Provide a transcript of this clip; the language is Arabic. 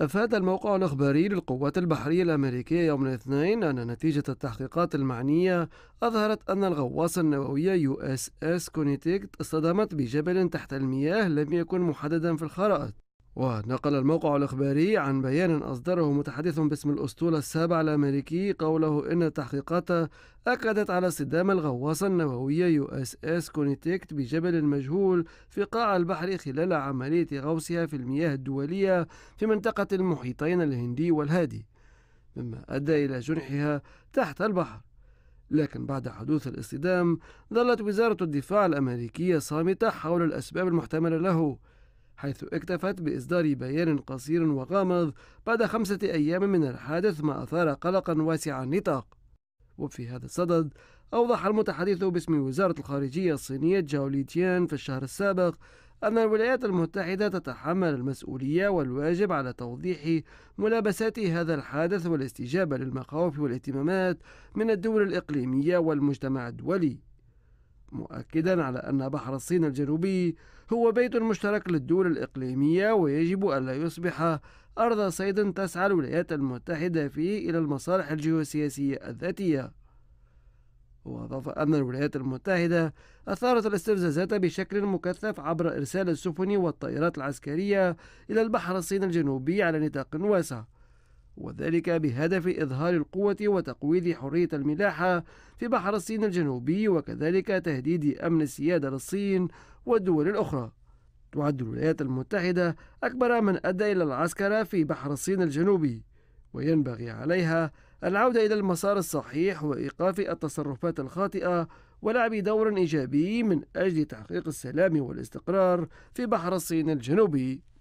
أفاد الموقع الإخباري للقوات البحرية الأمريكية يوم الاثنين أن نتيجة التحقيقات المعنية أظهرت أن الغواصة النووية يو اس اس كونيتيكت اصطدمت بجبل تحت المياه لم يكن محددا في الخرائط ونقل الموقع الإخباري عن بيان أصدره متحدث باسم الأسطول السابع الأمريكي قوله إن التحقيقات أكدت على صدام الغواصة النووية يو اس اس كونيتيكت بجبل مجهول في قاع البحر خلال عملية غوصها في المياه الدولية في منطقة المحيطين الهندي والهادي مما أدى إلى جنحها تحت البحر لكن بعد حدوث الاصطدام ظلت وزارة الدفاع الأمريكية صامتة حول الأسباب المحتملة له حيث اكتفت بإصدار بيان قصير وغامض بعد خمسة أيام من الحادث ما أثار قلقا واسع النطاق وفي هذا الصدد أوضح المتحدث باسم وزارة الخارجية الصينية تيان في الشهر السابق أن الولايات المتحدة تتحمل المسؤولية والواجب على توضيح ملابسات هذا الحادث والاستجابة للمخاوف والاهتمامات من الدول الإقليمية والمجتمع الدولي مؤكدا على أن بحر الصين الجنوبي هو بيت مشترك للدول الإقليمية ويجب ألا يصبح أرض صيد تسعى الولايات المتحدة فيه إلى المصالح الجيوسياسية الذاتية وأضاف أن الولايات المتحدة أثارت الاستفزازات بشكل مكثف عبر إرسال السفن والطائرات العسكرية إلى البحر الصين الجنوبي على نطاق واسع وذلك بهدف إظهار القوة وتقويض حرية الملاحة في بحر الصين الجنوبي وكذلك تهديد أمن السيادة للصين والدول الأخرى. تعد الولايات المتحدة أكبر من أدى إلى العسكرة في بحر الصين الجنوبي، وينبغي عليها العودة إلى المسار الصحيح وإيقاف التصرفات الخاطئة ولعب دور إيجابي من أجل تحقيق السلام والاستقرار في بحر الصين الجنوبي.